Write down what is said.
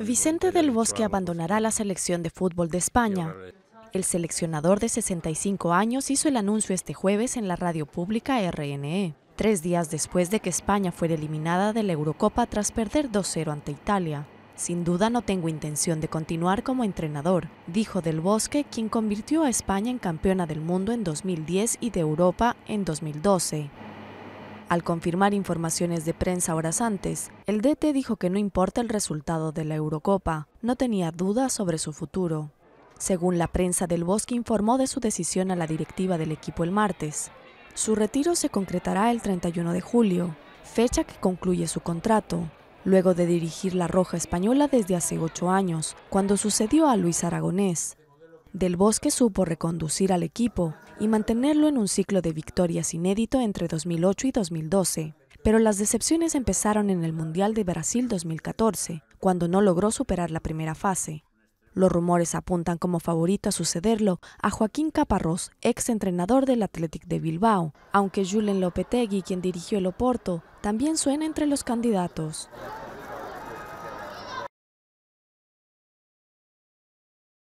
Vicente del Bosque abandonará la selección de fútbol de España. El seleccionador de 65 años hizo el anuncio este jueves en la radio pública RNE, tres días después de que España fuera eliminada de la Eurocopa tras perder 2-0 ante Italia. Sin duda no tengo intención de continuar como entrenador, dijo Del Bosque, quien convirtió a España en campeona del mundo en 2010 y de Europa en 2012. Al confirmar informaciones de prensa horas antes, el DT dijo que no importa el resultado de la Eurocopa, no tenía dudas sobre su futuro. Según la prensa del Bosque informó de su decisión a la directiva del equipo el martes. Su retiro se concretará el 31 de julio, fecha que concluye su contrato, luego de dirigir la Roja Española desde hace ocho años, cuando sucedió a Luis Aragonés, del Bosque supo reconducir al equipo y mantenerlo en un ciclo de victorias inédito entre 2008 y 2012, pero las decepciones empezaron en el Mundial de Brasil 2014, cuando no logró superar la primera fase. Los rumores apuntan como favorito a sucederlo a Joaquín Caparrós, ex entrenador del Athletic de Bilbao, aunque Julen Lopetegui, quien dirigió el Oporto, también suena entre los candidatos.